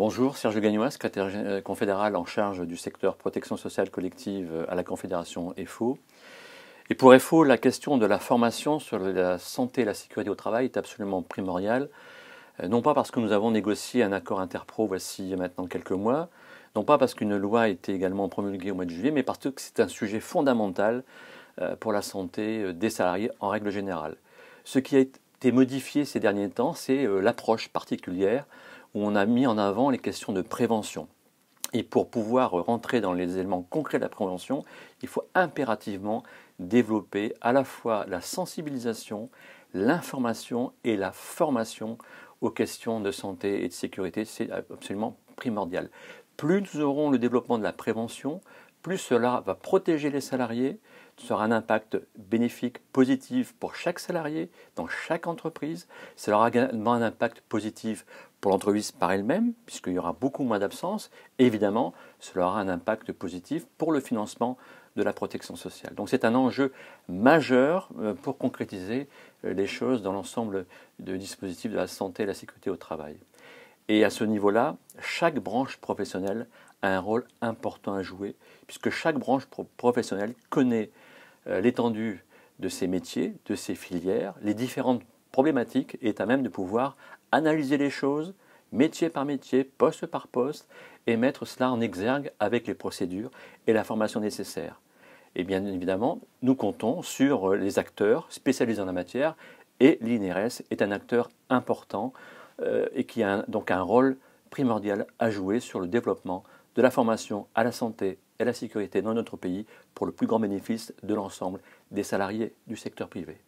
Bonjour, Serge Gagnois, secrétaire euh, confédéral en charge du secteur protection sociale collective euh, à la Confédération EFO. Et pour EFO, la question de la formation sur la santé et la sécurité au travail est absolument primordiale, euh, non pas parce que nous avons négocié un accord interpro voici maintenant quelques mois, non pas parce qu'une loi a été également promulguée au mois de juillet, mais parce que c'est un sujet fondamental pour la santé des salariés en règle générale. Ce qui est modifié ces derniers temps, c'est euh, l'approche particulière où on a mis en avant les questions de prévention. Et pour pouvoir euh, rentrer dans les éléments concrets de la prévention, il faut impérativement développer à la fois la sensibilisation, l'information et la formation aux questions de santé et de sécurité. C'est euh, absolument primordial. Plus nous aurons le développement de la prévention, plus cela va protéger les salariés, ce sera un impact bénéfique, positif pour chaque salarié, dans chaque entreprise. Cela aura également un impact positif pour l'entreprise par elle-même, puisqu'il y aura beaucoup moins d'absences. Évidemment, cela aura un impact positif pour le financement de la protection sociale. Donc c'est un enjeu majeur euh, pour concrétiser euh, les choses dans l'ensemble du dispositifs de la santé et la sécurité au travail. Et à ce niveau-là, chaque branche professionnelle a un rôle important à jouer, puisque chaque branche professionnelle connaît euh, l'étendue de ses métiers, de ses filières, les différentes problématiques, et est à même de pouvoir analyser les choses, métier par métier, poste par poste, et mettre cela en exergue avec les procédures et la formation nécessaire. Et bien évidemment, nous comptons sur euh, les acteurs spécialisés en la matière, et l'INRS est un acteur important euh, et qui a donc un rôle primordial à jouer sur le développement de la formation à la santé et à la sécurité dans notre pays pour le plus grand bénéfice de l'ensemble des salariés du secteur privé.